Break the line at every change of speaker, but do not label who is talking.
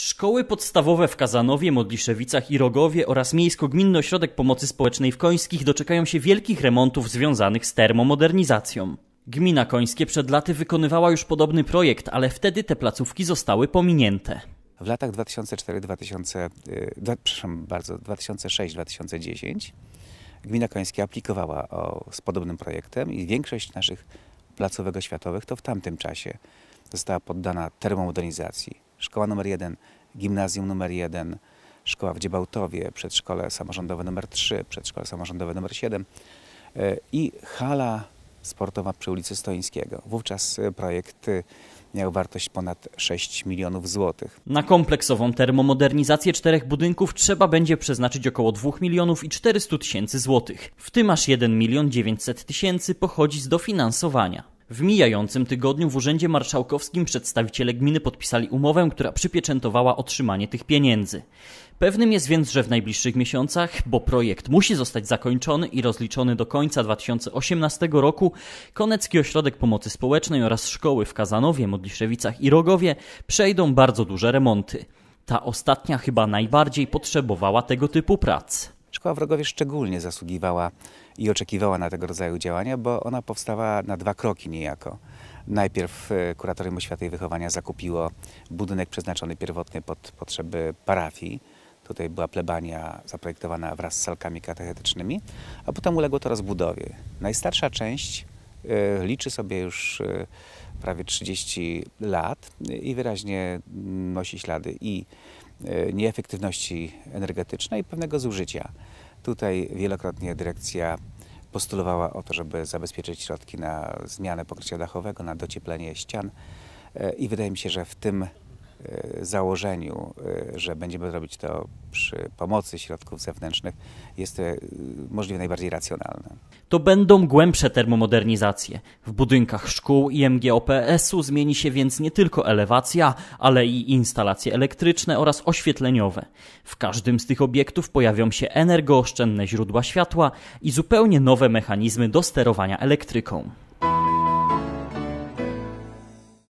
Szkoły podstawowe w Kazanowie, Modliszewicach i Rogowie oraz Miejsko-Gminny Ośrodek Pomocy Społecznej w Końskich doczekają się wielkich remontów związanych z termomodernizacją. Gmina Końskie przed laty wykonywała już podobny projekt, ale wtedy te placówki zostały pominięte.
W latach 2004 y, przepraszam bardzo, 2006-2010 gmina Końskie aplikowała o, z podobnym projektem i większość naszych placówek oświatowych to w tamtym czasie została poddana termomodernizacji szkoła nr 1, gimnazjum nr 1, szkoła w Dziebałtowie, przedszkole samorządowe nr 3, przedszkole samorządowe nr 7 e, i hala sportowa przy ulicy Stoińskiego. Wówczas e, projekt e, miał wartość ponad 6 milionów złotych.
Na kompleksową termomodernizację czterech budynków trzeba będzie przeznaczyć około 2 milionów i 400 tysięcy złotych. W tym aż 1 milion 900 tysięcy pochodzi z dofinansowania. W mijającym tygodniu w Urzędzie Marszałkowskim przedstawiciele gminy podpisali umowę, która przypieczętowała otrzymanie tych pieniędzy. Pewnym jest więc, że w najbliższych miesiącach, bo projekt musi zostać zakończony i rozliczony do końca 2018 roku, Konecki Ośrodek Pomocy Społecznej oraz szkoły w Kazanowie, Modliszewicach i Rogowie przejdą bardzo duże remonty. Ta ostatnia chyba najbardziej potrzebowała tego typu prac.
Szkoła w szczególnie zasługiwała i oczekiwała na tego rodzaju działania, bo ona powstała na dwa kroki niejako. Najpierw e, Kuratorium Oświaty i Wychowania zakupiło budynek przeznaczony pierwotnie pod potrzeby parafii. Tutaj była plebania zaprojektowana wraz z salkami katechetycznymi, a potem uległo to rozbudowie. Najstarsza część E, liczy sobie już e, prawie 30 lat i wyraźnie nosi ślady i e, nieefektywności energetycznej i pewnego zużycia. Tutaj wielokrotnie dyrekcja postulowała o to, żeby zabezpieczyć środki na zmianę pokrycia dachowego, na docieplenie ścian i wydaje mi się, że w tym E, założeniu, e, że będziemy robić to przy pomocy środków zewnętrznych, jest e,
możliwie najbardziej racjonalne. To będą głębsze termomodernizacje. W budynkach szkół i MGOPS-u zmieni się więc nie tylko elewacja, ale i instalacje elektryczne oraz oświetleniowe. W każdym z tych obiektów pojawią się energooszczędne źródła światła i zupełnie nowe mechanizmy do sterowania elektryką.